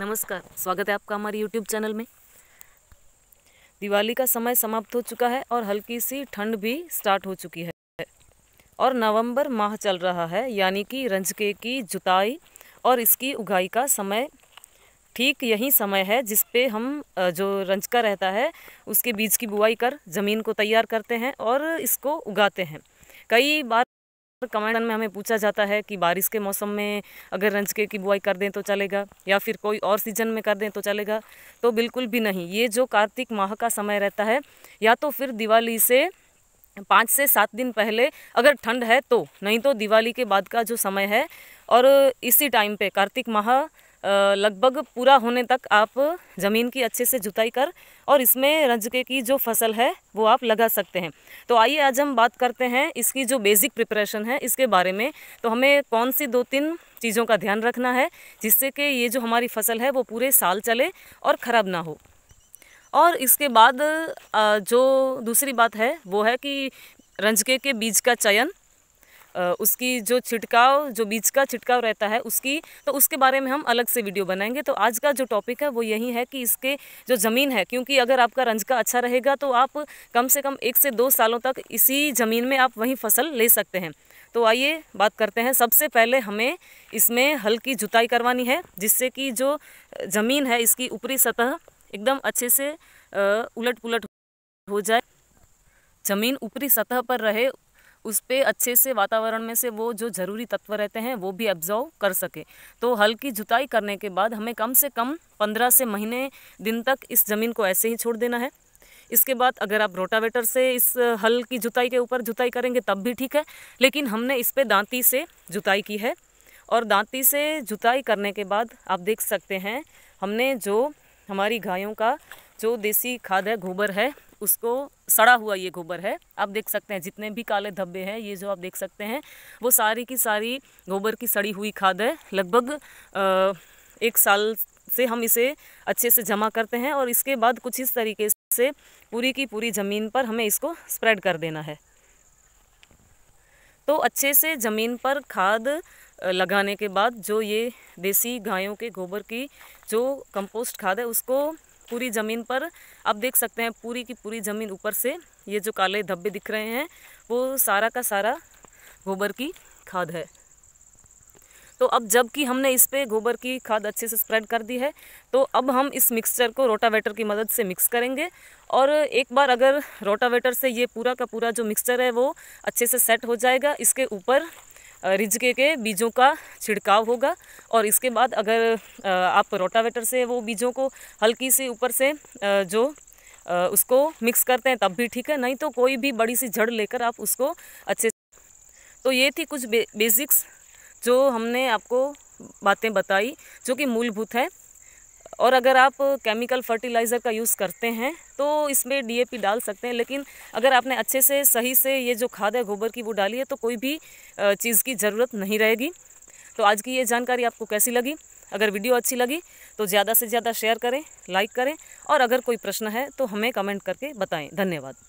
नमस्कार स्वागत है आपका हमारे यूट्यूब चैनल में दिवाली का समय समाप्त हो चुका है और हल्की सी ठंड भी स्टार्ट हो चुकी है और नवंबर माह चल रहा है यानी कि रंजके की जुताई और इसकी उगाई का समय ठीक यही समय है जिस पे हम जो रंजका रहता है उसके बीज की बुआई कर ज़मीन को तैयार करते हैं और इसको उगाते हैं कई बार कमेंट में हमें पूछा जाता है कि बारिश के मौसम में अगर रंजके की बुआई कर दें तो चलेगा या फिर कोई और सीजन में कर दें तो चलेगा तो बिल्कुल भी नहीं ये जो कार्तिक माह का समय रहता है या तो फिर दिवाली से पाँच से सात दिन पहले अगर ठंड है तो नहीं तो दिवाली के बाद का जो समय है और इसी टाइम पे कार्तिक माह लगभग पूरा होने तक आप ज़मीन की अच्छे से जुताई कर और इसमें रंजके की जो फसल है वो आप लगा सकते हैं तो आइए आज हम बात करते हैं इसकी जो बेसिक प्रिपरेशन है इसके बारे में तो हमें कौन सी दो तीन चीज़ों का ध्यान रखना है जिससे कि ये जो हमारी फसल है वो पूरे साल चले और ख़राब ना हो और इसके बाद जो दूसरी बात है वो है कि रंजके के बीज का चयन उसकी जो छिटकाव जो बीज का छिटकाव रहता है उसकी तो उसके बारे में हम अलग से वीडियो बनाएंगे तो आज का जो टॉपिक है वो यही है कि इसके जो ज़मीन है क्योंकि अगर आपका रंजका अच्छा रहेगा तो आप कम से कम एक से दो सालों तक इसी ज़मीन में आप वहीं फसल ले सकते हैं तो आइए बात करते हैं सबसे पहले हमें इसमें हल्की जुताई करवानी है जिससे कि जो ज़मीन है इसकी ऊपरी सतह एकदम अच्छे से उलट पुलट हो जाए ज़मीन ऊपरी सतह पर रहे उस पर अच्छे से वातावरण में से वो जो ज़रूरी तत्व रहते हैं वो भी एब्जॉर्व कर सके तो हल की जुताई करने के बाद हमें कम से कम पंद्रह से महीने दिन तक इस ज़मीन को ऐसे ही छोड़ देना है इसके बाद अगर आप रोटावेटर से इस हल की जुताई के ऊपर जुताई करेंगे तब भी ठीक है लेकिन हमने इस पर दांती से जुताई की है और दांती से जुताई करने के बाद आप देख सकते हैं हमने जो हमारी गायों का जो देसी खाद है गोबर है उसको सड़ा हुआ ये गोबर है आप देख सकते हैं जितने भी काले धब्बे हैं ये जो आप देख सकते हैं वो सारी की सारी गोबर की सड़ी हुई खाद है लगभग एक साल से हम इसे अच्छे से जमा करते हैं और इसके बाद कुछ इस तरीके से पूरी की पूरी ज़मीन पर हमें इसको स्प्रेड कर देना है तो अच्छे से ज़मीन पर खाद लगाने के बाद जो ये देसी गायों के गोबर की जो कंपोस्ट खाद है उसको पूरी ज़मीन पर आप देख सकते हैं पूरी की पूरी ज़मीन ऊपर से ये जो काले धब्बे दिख रहे हैं वो सारा का सारा गोबर की खाद है तो अब जबकि हमने इस पर गोबर की खाद अच्छे से स्प्रेड कर दी है तो अब हम इस मिक्सचर को रोटावेटर की मदद से मिक्स करेंगे और एक बार अगर रोटावेटर से ये पूरा का पूरा जो मिक्सचर है वो अच्छे से सेट हो जाएगा इसके ऊपर रिजके के बीजों का छिड़काव होगा और इसके बाद अगर आप रोटावेटर से वो बीजों को हल्की सी ऊपर से जो उसको मिक्स करते हैं तब भी ठीक है नहीं तो कोई भी बड़ी सी जड़ लेकर आप उसको अच्छे तो ये थी कुछ बे, बेसिक्स जो हमने आपको बातें बताई जो कि मूलभूत है और अगर आप केमिकल फर्टिलाइज़र का यूज़ करते हैं तो इसमें डीएपी डाल सकते हैं लेकिन अगर आपने अच्छे से सही से ये जो खाद है गोबर की वो डाली है तो कोई भी चीज़ की ज़रूरत नहीं रहेगी तो आज की ये जानकारी आपको कैसी लगी अगर वीडियो अच्छी लगी तो ज़्यादा से ज़्यादा शेयर करें लाइक करें और अगर कोई प्रश्न है तो हमें कमेंट करके बताएं धन्यवाद